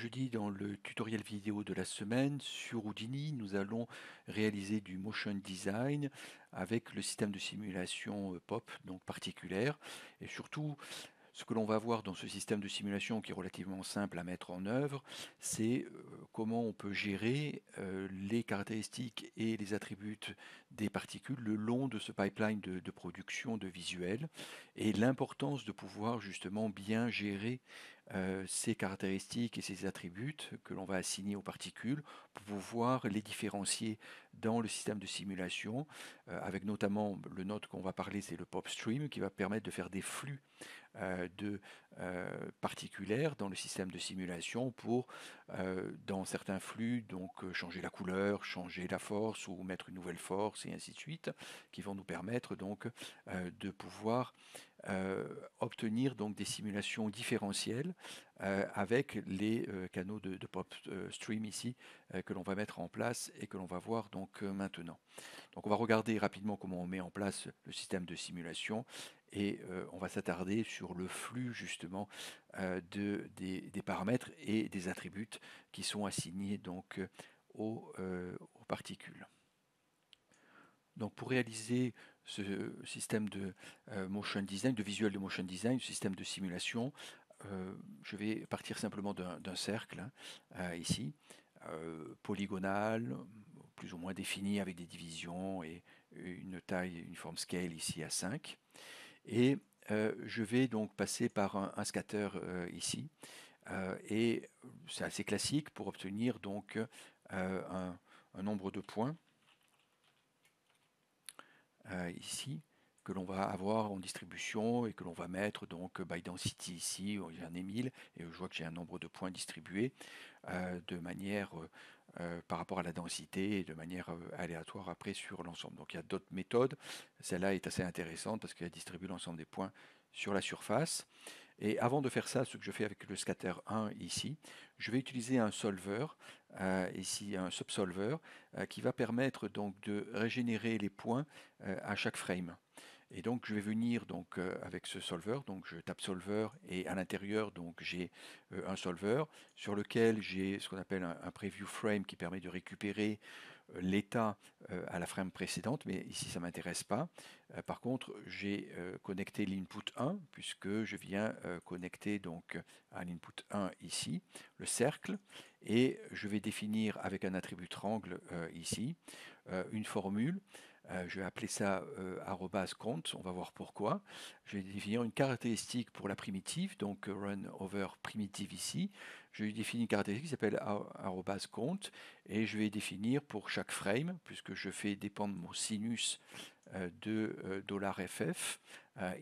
je dis dans le tutoriel vidéo de la semaine, sur Houdini, nous allons réaliser du motion design avec le système de simulation euh, POP, donc particulière. Et surtout, ce que l'on va voir dans ce système de simulation qui est relativement simple à mettre en œuvre, c'est euh, comment on peut gérer euh, les caractéristiques et les attributs des particules le long de ce pipeline de, de production de visuels et l'importance de pouvoir justement bien gérer euh, ces caractéristiques et ces attributs que l'on va assigner aux particules pour pouvoir les différencier dans le système de simulation, euh, avec notamment le note qu'on va parler, c'est le pop stream qui va permettre de faire des flux euh, de particulières dans le système de simulation pour, dans certains flux, donc changer la couleur, changer la force ou mettre une nouvelle force et ainsi de suite, qui vont nous permettre donc de pouvoir euh, obtenir donc des simulations différentielles euh, avec les euh, canaux de, de stream ici que l'on va mettre en place et que l'on va voir donc maintenant. Donc on va regarder rapidement comment on met en place le système de simulation et on va s'attarder sur le flux justement de, des, paramètres et des attributs qui sont assignés donc aux, aux particules. Donc pour réaliser ce système de euh, motion design, de visuel de motion design, système de simulation. Euh, je vais partir simplement d'un cercle hein, euh, ici, polygonal, plus ou moins défini avec des divisions et une taille, une forme scale ici à 5. Et je vais donc passer par un, scatter ici. et c'est assez classique pour obtenir donc un, nombre de points. Euh, ici que l'on va avoir en distribution et que l'on va mettre donc by density ici, j'ai un 1000 et je vois que j'ai un nombre de points distribués euh, de manière euh, par rapport à la densité et de manière aléatoire après sur l'ensemble. Donc il y a d'autres méthodes, celle-là est assez intéressante parce qu'elle distribue l'ensemble des points sur la surface. Et avant de faire ça, ce que je fais avec le scatter 1 ici, je vais utiliser un solver euh, ici un subsolver, euh, qui va permettre donc de régénérer les points euh, à chaque frame. Et donc je vais venir donc euh, avec ce solver, donc je tape solver et à l'intérieur donc j'ai euh, un solver sur lequel j'ai ce qu'on appelle un, preview frame qui permet de récupérer euh, l'état à la frame précédente, mais ici ça ne m'intéresse pas. par contre j'ai connecté l'input 1 puisque je viens connecter donc à l'input 1 ici le cercle et je vais définir avec un attribut triangle ici une formule euh, je vais appeler ça euh, compte, on va voir pourquoi. Je vais définir une caractéristique pour la primitive, donc euh, run over primitive ici. Je vais définir une caractéristique qui s'appelle compte et je vais définir pour chaque frame, puisque je fais dépendre mon sinus de $FF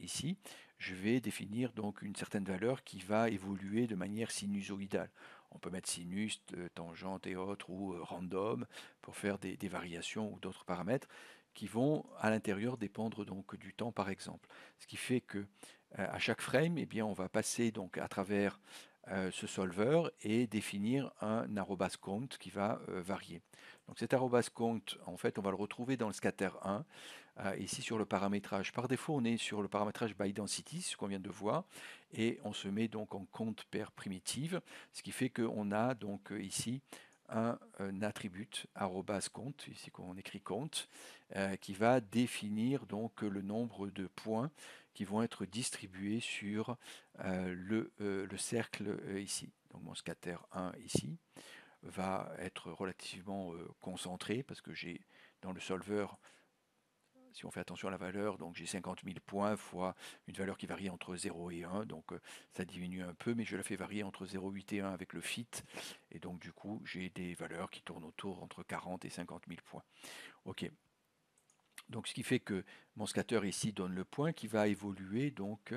ici, je vais définir donc une certaine valeur qui va évoluer de manière sinusoïdale. On peut mettre sinus, tangente et autres, ou random, pour faire des variations ou d'autres paramètres qui vont à l'intérieur dépendre donc du temps par exemple. Ce qui fait que euh, à chaque frame, et eh bien, on va passer donc à travers euh, ce solver et définir un arrobas count qui va euh, varier. Donc cet arrobas count, en fait, on va le retrouver dans le scatter 1. ici sur le paramétrage, par défaut, on est sur le paramétrage by density, ce qu'on vient de voir, et on se met donc en compte paire primitive, ce qui fait qu'on a donc ici un, attribut compte, ici qu'on écrit compte, euh, qui va définir donc le nombre de points qui vont être distribués sur euh, euh, le, cercle ici. Donc mon scatter 1 ici va être relativement concentré parce que j'ai dans le solver si on fait attention à la valeur, donc j'ai 50 000 points fois une valeur qui varie entre 0 et 1, donc euh, ça diminue un peu, mais je la fais varier entre 0,8 et 1 avec le fit, et donc du coup j'ai des valeurs qui tournent autour entre 40 et 50 000 points. Ok. Donc ce qui fait que mon scatter ici donne le point qui va évoluer donc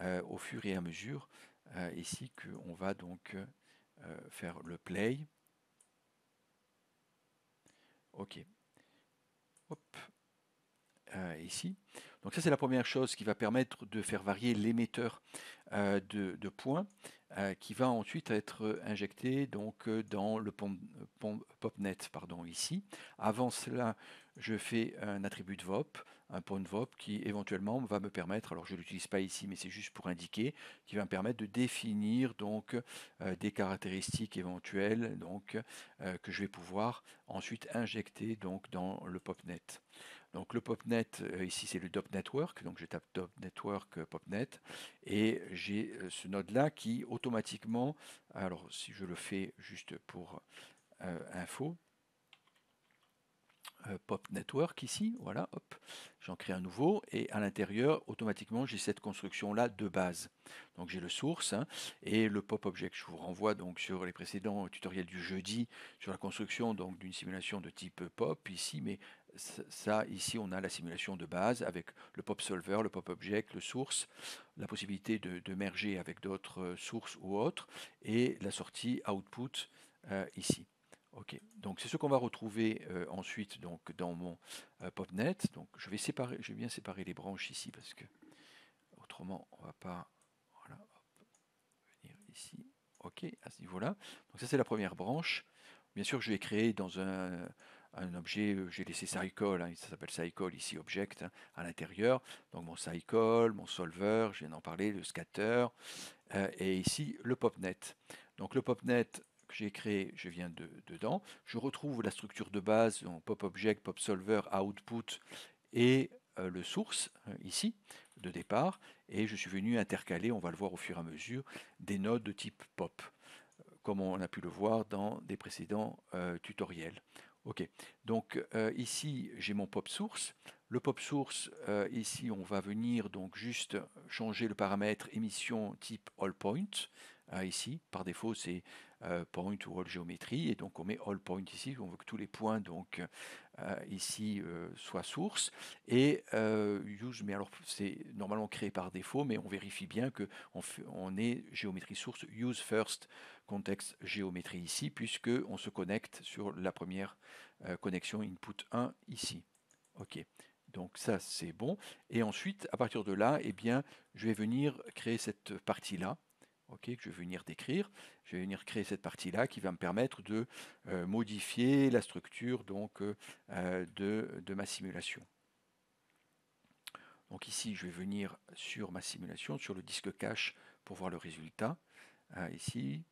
euh, au fur et à mesure euh, ici on va donc faire le play. Ok. Hop. Euh, ici. Donc ça c'est la première chose qui va permettre de faire varier l'émetteur euh, de, points euh, qui va ensuite être injecté donc, dans le popnet ici. Avant cela je fais un attribut de VOP, un point VOP qui éventuellement va me permettre, alors je ne l'utilise pas ici mais c'est juste pour indiquer, qui va me permettre de définir donc des caractéristiques éventuelles que je vais pouvoir ensuite injecter donc, dans le popnet. Donc le PopNet, euh, ici c'est le DOP Network, donc je tape DOP Network euh, PopNet, et j'ai euh, ce node-là qui automatiquement, alors si je le fais juste pour info, Pop Network ici, voilà, hop, j'en crée un nouveau, et à l'intérieur, automatiquement, j'ai cette construction-là de base. Donc j'ai le source hein, et le pop object. Je vous renvoie donc sur les précédents tutoriels du jeudi sur la construction donc d'une simulation de type pop ici, mais ça, ici, on a la simulation de base avec le pop solver, le pop object, le source, la possibilité de, merger avec d'autres euh, sources ou autres, et la sortie output euh, ici. Ok, donc c'est ce qu'on va retrouver euh, ensuite donc dans mon pop popnet. Donc je vais séparer, je bien séparer les branches ici parce que autrement on ne va pas. Voilà, venir ici. Ok, à ce niveau-là. Donc ça c'est la première branche. Bien sûr, je vais créer dans un un objet, euh, j'ai laissé Cycle, hein, ça s'appelle Cycle, ici Object, hein, à l'intérieur. Donc mon Cycle, mon Solver, je viens d'en parler, le Scatter, euh, et ici le PopNet. Donc le PopNet que j'ai créé, je viens de, dedans. Je retrouve la structure de base, donc Pop PopSolver, Output et euh, le source, ici, de départ. Et je suis venu intercaler, on va le voir au fur et à mesure, des nodes de type pop comme on a pu le voir dans des précédents tutoriels. Ok, donc euh, ici j'ai mon pop source. Le pop source, euh, ici on va venir donc juste changer le paramètre émission type all point. Hein, ici, par défaut c'est euh, point ou all géométrie et donc on met all point ici. On veut que tous les points donc ici soient source et use. Mais alors c'est normalement créé par défaut, mais on vérifie bien que on est géométrie source use first contexte géométrie ici, puisque on se connecte sur la première euh, connexion input 1 ici. OK. Donc ça, c'est bon. Et ensuite, à partir de là, eh bien, je vais venir créer cette partie-là, ok que je vais venir décrire. Je vais venir créer cette partie-là qui va me permettre de euh, modifier la structure donc, euh, de, ma simulation. Donc ici, je vais venir sur ma simulation, sur le disque cache pour voir le résultat. Ah, ici,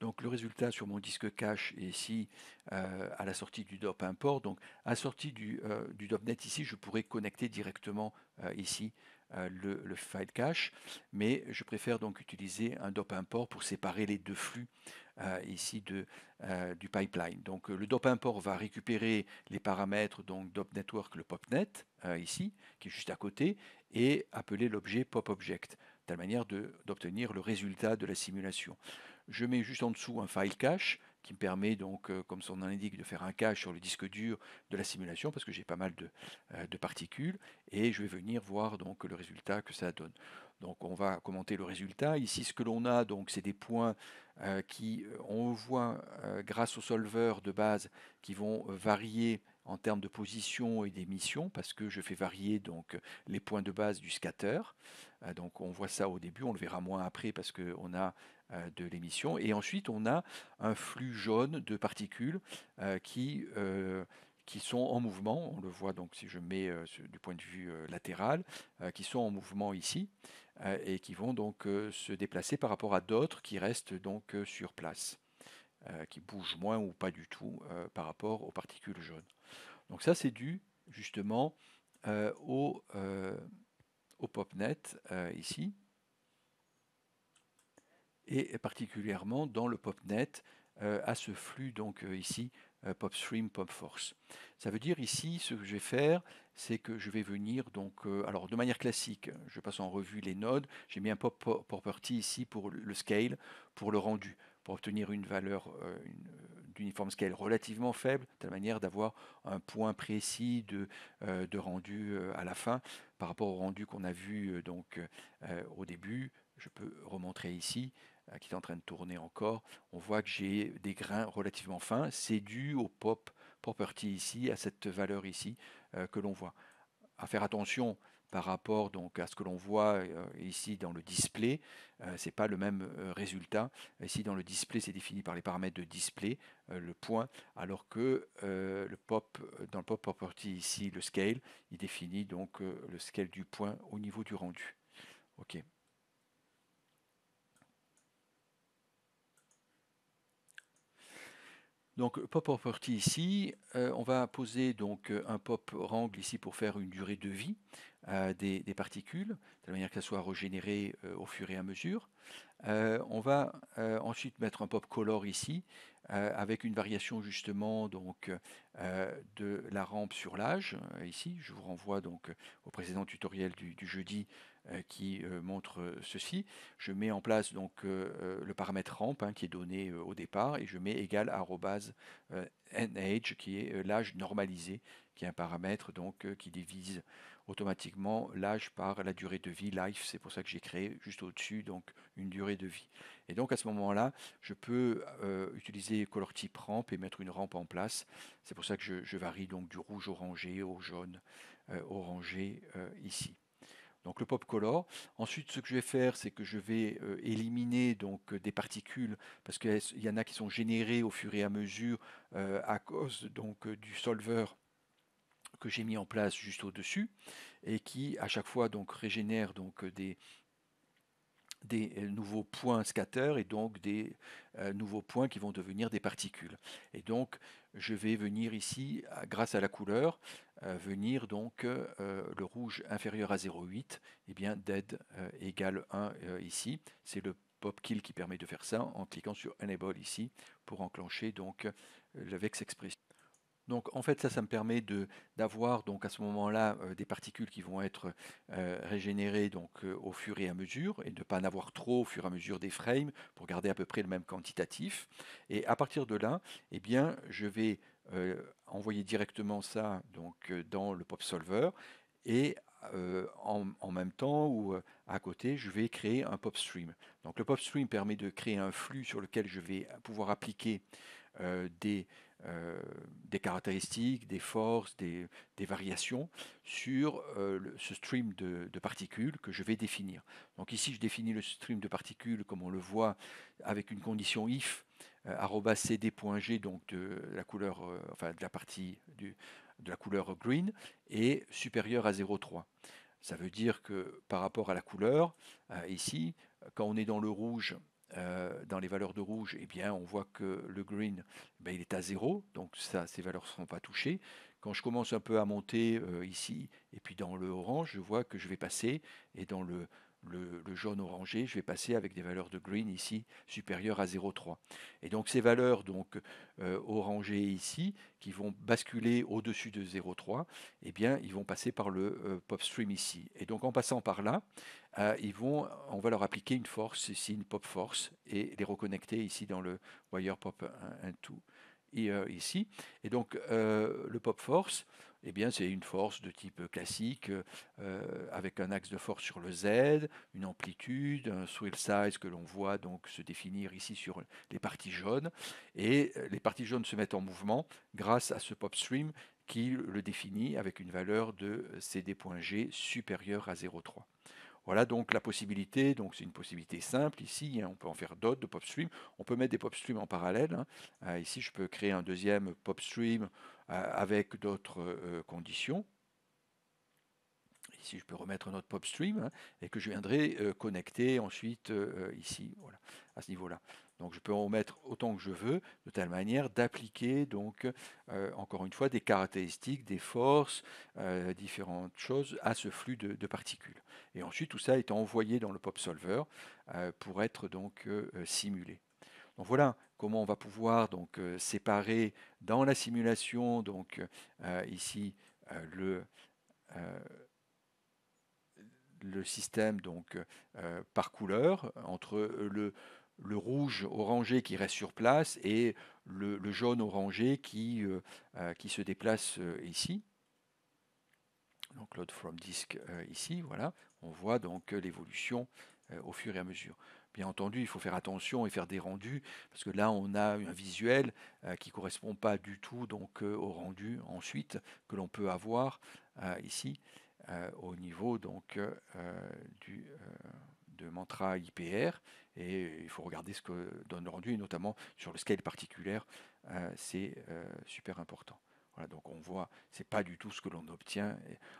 donc le résultat sur mon disque cache est ici euh, à la sortie du DOP import. Donc à la sortie du, euh, DOP net ici, je pourrais connecter directement euh, ici euh, le, file cache, mais je préfère donc utiliser un DOP import pour séparer les deux flux euh, ici de, euh, du pipeline. Donc le DOP import va récupérer les paramètres donc DOP network, le PopNet ici, qui est juste à côté, et appeler l'objet PopObject, telle manière d'obtenir le résultat de la simulation. Je mets juste en dessous un file cache qui me permet donc, euh, comme son nom l'indique, de faire un cache sur le disque dur de la simulation parce que j'ai pas mal euh, de, particules et je vais venir voir donc le résultat que ça donne. Donc on va commenter le résultat. Ici ce que l'on a donc c'est des points euh, qui on voit grâce au solveur de base qui vont varier en termes de position et d'émission parce que je fais varier donc les points de base du scatter. Euh, donc on voit ça au début, on le verra moins après parce qu'on a euh, de l'émission. Et ensuite on a un flux jaune de particules euh, qui qui sont en mouvement, on le voit donc si je mets du point de vue latéral, qui sont en mouvement ici et qui vont donc se déplacer par rapport à d'autres qui restent donc sur place, qui bougent moins ou pas du tout par rapport aux particules jaunes. Donc ça, c'est dû justement euh, euh, au, PopNet euh, ici, et particulièrement dans le PopNet à ce flux donc ici PopStream, PopForce. Ça veut dire ici, ce que je vais faire, c'est que je vais venir, donc, alors de manière classique, je passe en revue les nodes, j'ai mis un pop property ici pour le scale, pour le rendu pour obtenir une valeur euh, euh, d'uniforme scale relativement faible, de la manière d'avoir un point précis de, euh, rendu à la fin par rapport au rendu qu'on a vu donc, au début. Je peux remontrer ici qui est en train de tourner encore, on voit que j'ai des grains relativement fins. C'est dû au pop property ici, à cette valeur ici que l'on voit. À faire attention, par rapport donc à ce que l'on voit euh, ici dans le display. Euh, c'est pas le même euh, résultat. Ici dans le display, c'est défini par les paramètres de display, le point, alors que le pop dans le pop property ici, le scale, il définit donc le scale du point au niveau du rendu. Ok. Donc pop property ici, on va poser donc un pop rangle ici pour faire une durée de vie. Euh, des, particules, de la manière qu'elles soient régénérées euh, au fur et à mesure. Euh, on va ensuite mettre un pop color ici, avec une variation justement donc, de la rampe sur l'âge. Ici, je vous renvoie donc au précédent tutoriel du, jeudi qui montre ceci. Je mets en place donc le paramètre rampe hein, qui est donné au départ et je mets égal arrobase age qui est l'âge normalisé, qui est un paramètre donc qui divise automatiquement l'âge par la durée de vie, life, c'est pour ça que j'ai créé juste au-dessus, donc une durée de vie. Et donc à ce moment-là, je peux euh, utiliser color type ramp et mettre une rampe en place. C'est pour ça que je, varie donc du rouge orangé au jaune euh, orangé euh, ici. Donc le pop color. Ensuite, ce que je vais faire, c'est que je vais éliminer donc des particules parce qu'il y en a qui sont générées au fur et à mesure à cause donc du solver que j'ai mis en place juste au-dessus et qui à chaque fois donc régénère donc des, des euh, nouveaux points scatter et donc des euh, nouveaux points qui vont devenir des particules. Et donc je vais venir ici, grâce à la couleur, euh, venir donc le rouge inférieur à 0,8, et eh bien dead égale 1 ici. C'est le pop kill qui permet de faire ça en cliquant sur enable ici pour enclencher donc le vex expression. Donc en fait ça, ça me permet de d'avoir donc à ce moment-là euh, des particules qui vont être euh, régénérées donc euh, au fur et à mesure et ne pas en avoir trop au fur et à mesure des frames pour garder à peu près le même quantitatif. Et à partir de là, eh bien je vais envoyer directement ça donc dans le pop solver et en, même temps ou à côté, je vais créer un pop stream. Donc le pop stream permet de créer un flux sur lequel je vais pouvoir appliquer des euh, des caractéristiques, des forces, des, variations sur euh, ce stream de, particules que je vais définir. Donc ici, je définis le stream de particules comme on le voit avec une condition if euh, cd.g donc de la couleur enfin de la partie du, de la couleur green est supérieur à 0,3. Ça veut dire que par rapport à la couleur, ici, quand on est dans le rouge, euh, dans les valeurs de rouge, eh bien, on voit que le green, eh ben, il est à zéro, donc ça, ces valeurs ne seront pas touchées. Quand je commence un peu à monter euh, ici, et puis dans le orange, je vois que je vais passer, et dans le, le, jaune orangé, je vais passer avec des valeurs de green ici supérieures à 0,3. Et donc ces valeurs donc euh, orangées ici, qui vont basculer au-dessus de 0,3, eh bien, ils vont passer par le pop stream ici. Et donc en passant par là, euh, on va leur appliquer une force ici, une pop force, et les reconnecter ici dans le wire pop et, euh, ici. Et donc euh, le pop force, eh bien, c'est une force de type classique avec un axe de force sur le Z, une amplitude, un swell size que l'on voit donc se définir ici sur les parties jaunes. Et les parties jaunes se mettent en mouvement grâce à ce pop stream qui le définit avec une valeur de CD.G supérieure à 0,3. Voilà donc la possibilité, donc c'est une possibilité simple ici, hein, on peut en faire d'autres de pop stream, on peut mettre des pop stream en parallèle. Hein. Euh, ici je peux créer un deuxième pop stream euh, avec d'autres euh, conditions. Ici je peux remettre un autre pop stream hein, et que je viendrai connecter ensuite ici, voilà, à ce niveau-là. Donc je peux en mettre autant que je veux, de telle manière d'appliquer donc euh, encore une fois des caractéristiques, des forces, euh, différentes choses à ce flux de, particules. Et ensuite tout ça est envoyé dans le pop solver euh, pour être donc simulé. Donc voilà comment on va pouvoir donc séparer dans la simulation donc ici le le système donc par couleur entre le le rouge orangé qui reste sur place et le, jaune orangé qui, euh, euh, se déplace euh, ici. Donc load from disk ici, voilà. On voit donc l'évolution au fur et à mesure. Bien entendu, il faut faire attention et faire des rendus, parce que là, on a un visuel qui ne correspond pas du tout donc, au rendu ensuite que l'on peut avoir ici au niveau du, de mantra IPR et euh, il faut regarder ce que donne le rendu, et notamment sur le scale particulier, euh, c'est euh, super important. Voilà, donc on voit, c'est pas du tout ce que l'on obtient.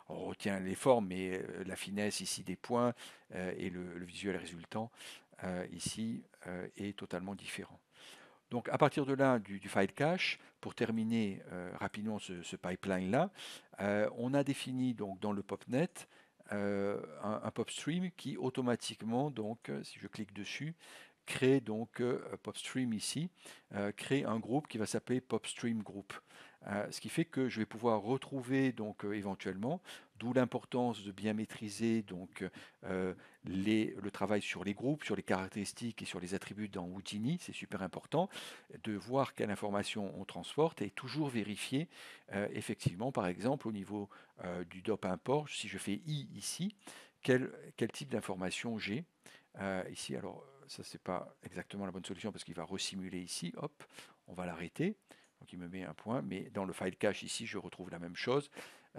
On retient les formes, mais la finesse ici des points et le, visuel résultant ici est totalement différent. Donc à partir de là, du, file cache, pour terminer rapidement ce, ce pipeline-là, on a défini donc dans le PopNet euh, un, PopStream qui automatiquement, donc, euh, si je clique dessus, crée donc euh, stream ici, crée un groupe qui va s'appeler PopStream Group. ce qui fait que je vais pouvoir retrouver donc éventuellement D'où l'importance de bien maîtriser donc, euh, le travail sur les groupes, sur les caractéristiques et sur les attributs dans Houdini. C'est super important de voir quelle information on transporte et toujours vérifier euh, effectivement, par exemple, au niveau euh, du DOP import, si je fais I ici, quel, quel type d'information j'ai. ici, alors ça, c'est pas exactement la bonne solution parce qu'il va resimuler ici. Hop, on va l'arrêter. Donc il me met un point, mais dans le file cache ici, je retrouve la même chose.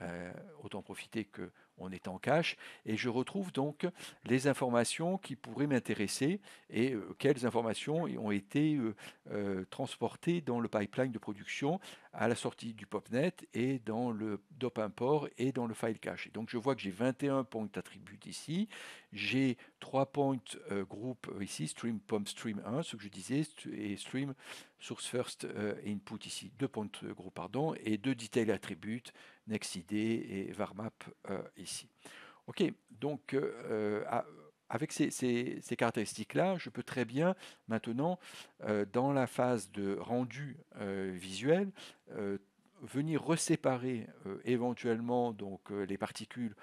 Euh, autant profiter que on est en cache, et je retrouve donc les informations qui pourraient m'intéresser et euh, quelles informations ont été euh, euh, transportées dans le pipeline de production à la sortie du PopNet et dans le DOP import et dans le file cache. donc je vois que j'ai 21 points attributs ici, j'ai 3 points groupes ici, stream pump stream 1, ce que je disais, et stream source first input ici, 2 points groupes pardon, et 2 detail attributes, id et varmap ici. Ok, donc euh, euh, avec ces, caractéristiques-là, je peux très bien maintenant, euh, dans la phase de rendu visuel, venir reséparer éventuellement donc, les particules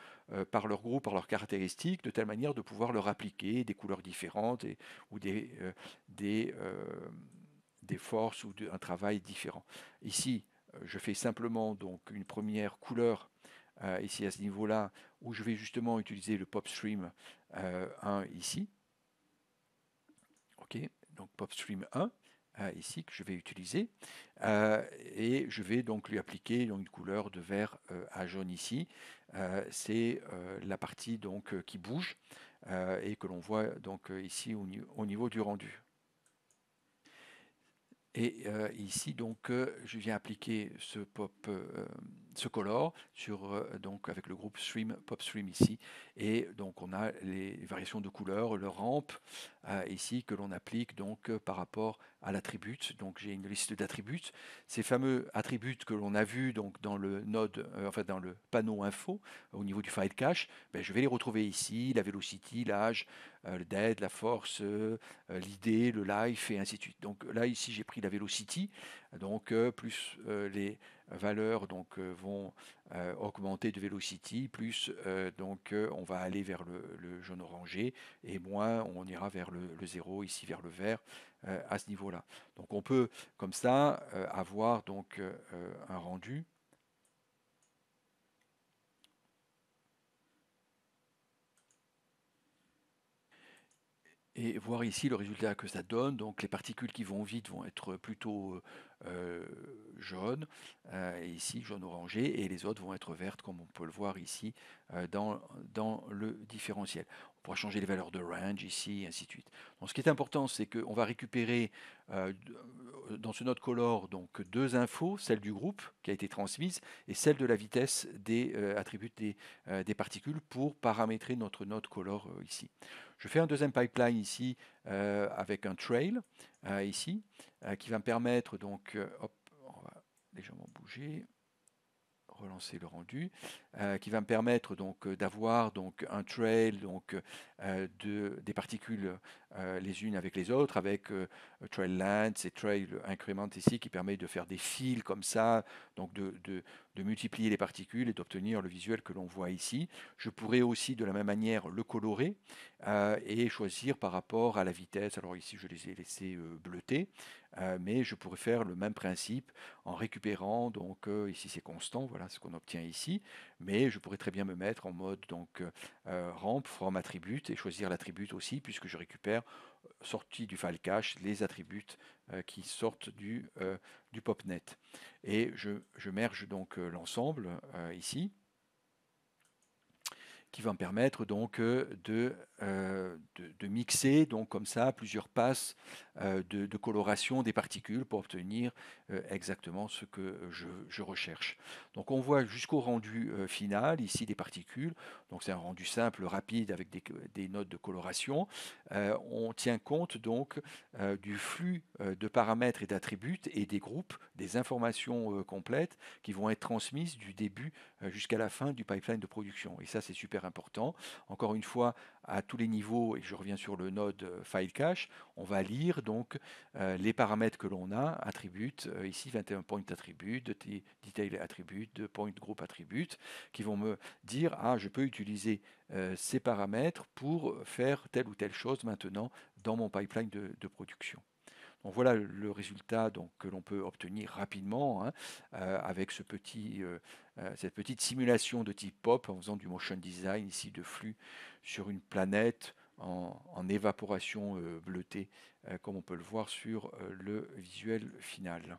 par leur groupe, par leurs caractéristiques, de telle manière de pouvoir leur appliquer des couleurs différentes ou des, des, forces ou un travail différent. Ici, je fais simplement donc une première couleur ici euh, à ce niveau-là, où je vais justement utiliser le PopStream stream euh, 1 ici. OK, donc PopStream 1 euh, ici que je vais utiliser. et je vais donc lui appliquer une couleur de vert à jaune ici. C'est la partie donc qui bouge et que l'on voit donc ici au, niveau du rendu. Et ici, donc, je viens appliquer ce pop, color, colore sur, euh, donc avec le groupe Stream, PopStream ici. Et donc on a les variations de couleurs, le rampe euh, ici que l'on applique donc euh, par rapport à l'attribut. Donc j'ai une liste d'attributs. Ces fameux attributs que l'on a vus donc dans le node, fait dans le panneau info au niveau du file cache, ben, je vais les retrouver ici, la velocity, l'âge, le dead, la force, l'idée, le life et ainsi de suite. Donc là ici j'ai pris la velocity, donc plus les valeurs donc, euh, vont euh, augmenter de Velocity, plus euh, donc, on va aller vers le, jaune orangé et moins on ira vers le, le zéro, ici vers le vert à ce niveau-là. Donc on peut comme ça avoir donc, un rendu et voir ici le résultat que ça donne. Donc les particules qui vont vite vont être plutôt euh, euh, jaunes, euh, ici jaune-orangé, et les autres vont être vertes comme on peut le voir ici dans, dans le différentiel. On pourra changer les valeurs de range ici, ainsi de suite. Donc ce qui est important, c'est qu'on va récupérer dans ce node color donc, deux infos, celle du groupe qui a été transmise et celle de la vitesse des attributs des, des particules pour paramétrer notre node color ici. Je fais un deuxième pipeline ici euh, avec un trail euh, ici euh, qui va me permettre donc, hop, on va légèrement bouger, relancer le rendu, euh, qui va me permettre donc euh, d'avoir donc un trail donc euh, de, des particules les unes avec les autres, avec trail Lance et trail increment ici qui permet de faire des fils comme ça, donc de, de multiplier les particules et d'obtenir le visuel que l'on voit ici. Je pourrais aussi de la même manière le colorer et choisir par rapport à la vitesse. Alors ici je les ai laissés bleutés euh, mais je pourrais faire le même principe en récupérant, donc euh, ici c'est constant, voilà ce qu'on obtient ici, mais je pourrais très bien me mettre en mode donc euh, ramp from attribute et choisir l'attribute aussi, puisque je récupère sortie du file cache les attributs qui sortent du, du popnet. Et je merge donc l'ensemble ici, qui va me permettre donc euh, euh, de, de, mixer donc comme ça plusieurs passes euh, de, coloration des particules pour obtenir exactement ce que je, recherche. Donc on voit jusqu'au rendu final ici des particules. Donc c'est un rendu simple, rapide avec des, des notes de coloration. on tient compte donc du flux de paramètres et d'attributs et des groupes, des informations complètes qui vont être transmises du début jusqu'à la fin du pipeline de production. Et ça c'est super important. Encore une fois, à tous les niveaux, et je reviens sur le node euh, file cache, on va lire donc euh, les paramètres que l'on a, attributes, euh, ici 21 point attributes, detail attributes, point group attributes, qui vont me dire, ah, je peux utiliser ces paramètres pour faire telle ou telle chose maintenant dans mon pipeline de, production. Donc voilà le résultat donc, que l'on peut obtenir rapidement hein, avec ce petit euh, cette petite simulation de type pop en faisant du motion design ici de flux sur une planète en, en évaporation euh, bleutée, euh, comme on peut le voir sur le visuel final.